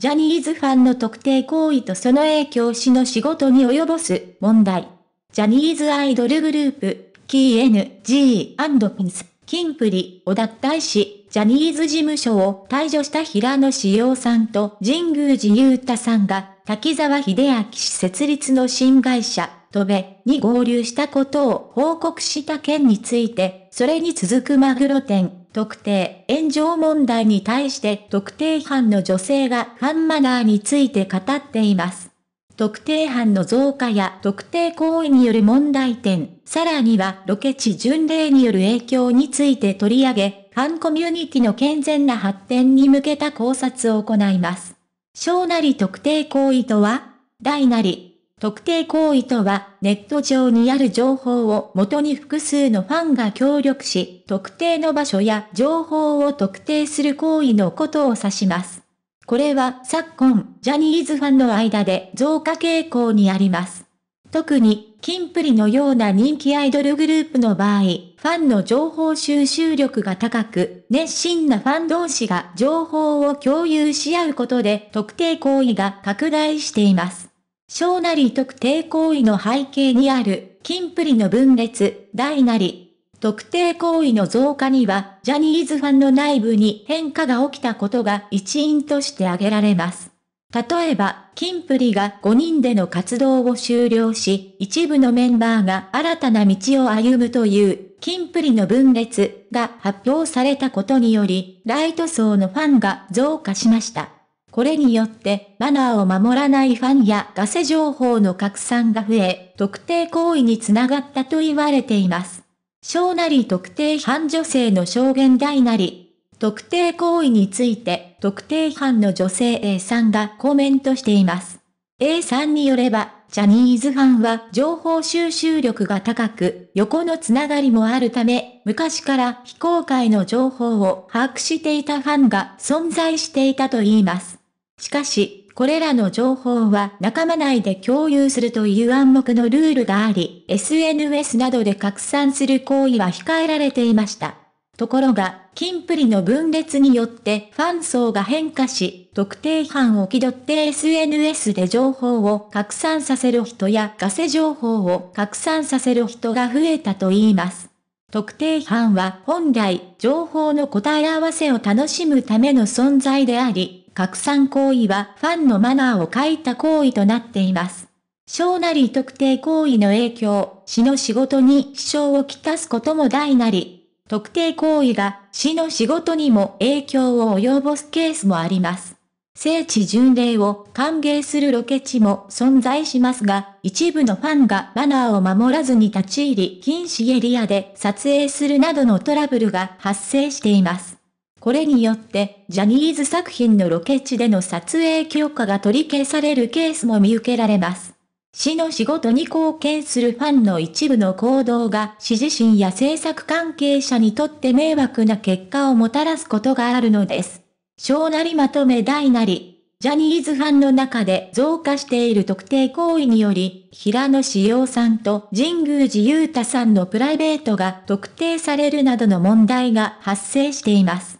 ジャニーズファンの特定行為とその影響しの仕事に及ぼす問題。ジャニーズアイドルグループ、KNG&PINS、キンプリを脱退し、ジャニーズ事務所を退場した平野志陽さんと神宮寺雄太さんが、滝沢秀明氏設立の新会社、トベに合流したことを報告した件について、それに続くマグロ店、特定炎上問題に対して特定班の女性がファンマナーについて語っています。特定班の増加や特定行為による問題点、さらにはロケ地巡礼による影響について取り上げ、ファンコミュニティの健全な発展に向けた考察を行います。小なり特定行為とは大なり特定行為とは、ネット上にある情報を元に複数のファンが協力し、特定の場所や情報を特定する行為のことを指します。これは昨今、ジャニーズファンの間で増加傾向にあります。特に、キンプリのような人気アイドルグループの場合、ファンの情報収集力が高く、熱心なファン同士が情報を共有し合うことで特定行為が拡大しています。小なり特定行為の背景にある、金プリの分裂、大なり。特定行為の増加には、ジャニーズファンの内部に変化が起きたことが一因として挙げられます。例えば、金プリが5人での活動を終了し、一部のメンバーが新たな道を歩むという、金プリの分裂が発表されたことにより、ライト層のファンが増加しました。これによってマナーを守らないファンやガセ情報の拡散が増え、特定行為につながったと言われています。小なり特定犯女性の証言大なり、特定行為について特定犯の女性 A さんがコメントしています。A さんによれば、ジャニーズファンは情報収集力が高く、横のつながりもあるため、昔から非公開の情報を把握していたファンが存在していたと言います。しかし、これらの情報は仲間内で共有するという暗黙のルールがあり、SNS などで拡散する行為は控えられていました。ところが、金プリの分裂によってファン層が変化し、特定班を気取って SNS で情報を拡散させる人やガセ情報を拡散させる人が増えたと言います。特定班は本来、情報の答え合わせを楽しむための存在であり、拡散行為はファンのマナーを書いた行為となっています。小なり特定行為の影響、死の仕事に支障をきたすことも大なり、特定行為が死の仕事にも影響を及ぼすケースもあります。聖地巡礼を歓迎するロケ地も存在しますが、一部のファンがマナーを守らずに立ち入り禁止エリアで撮影するなどのトラブルが発生しています。これによって、ジャニーズ作品のロケ地での撮影許可が取り消されるケースも見受けられます。市の仕事に貢献するファンの一部の行動が、支自身や制作関係者にとって迷惑な結果をもたらすことがあるのです。小なりまとめ大なり、ジャニーズファンの中で増加している特定行為により、平野志陽さんと神宮寺勇太さんのプライベートが特定されるなどの問題が発生しています。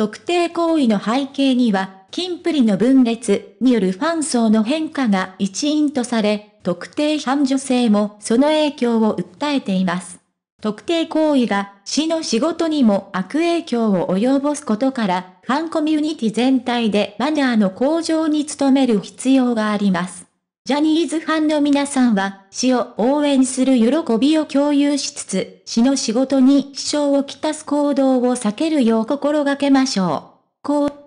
特定行為の背景には、金プリの分裂によるファン層の変化が一因とされ、特定反女性もその影響を訴えています。特定行為が市の仕事にも悪影響を及ぼすことから、ファンコミュニティ全体でマナーの向上に努める必要があります。ジャニーズファンの皆さんは、死を応援する喜びを共有しつつ、死の仕事に支障をきたす行動を避けるよう心がけましょう。